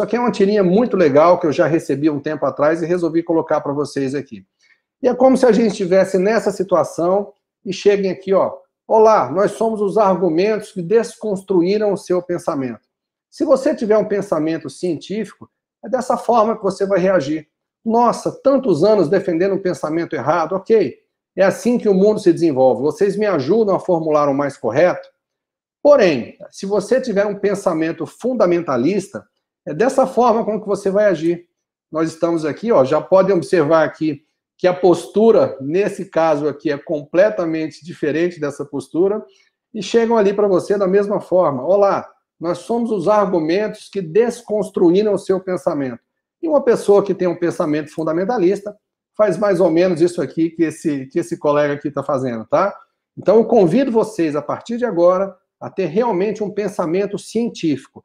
Isso aqui é uma tirinha muito legal que eu já recebi um tempo atrás e resolvi colocar para vocês aqui. E é como se a gente estivesse nessa situação e cheguem aqui, ó. Olá, nós somos os argumentos que desconstruíram o seu pensamento. Se você tiver um pensamento científico, é dessa forma que você vai reagir. Nossa, tantos anos defendendo um pensamento errado, ok. É assim que o mundo se desenvolve. Vocês me ajudam a formular o mais correto? Porém, se você tiver um pensamento fundamentalista, é dessa forma como que você vai agir. Nós estamos aqui, ó, já podem observar aqui que a postura, nesse caso aqui, é completamente diferente dessa postura, e chegam ali para você da mesma forma. Olá, nós somos os argumentos que desconstruíram o seu pensamento. E uma pessoa que tem um pensamento fundamentalista faz mais ou menos isso aqui que esse, que esse colega aqui está fazendo, tá? Então eu convido vocês, a partir de agora, a ter realmente um pensamento científico.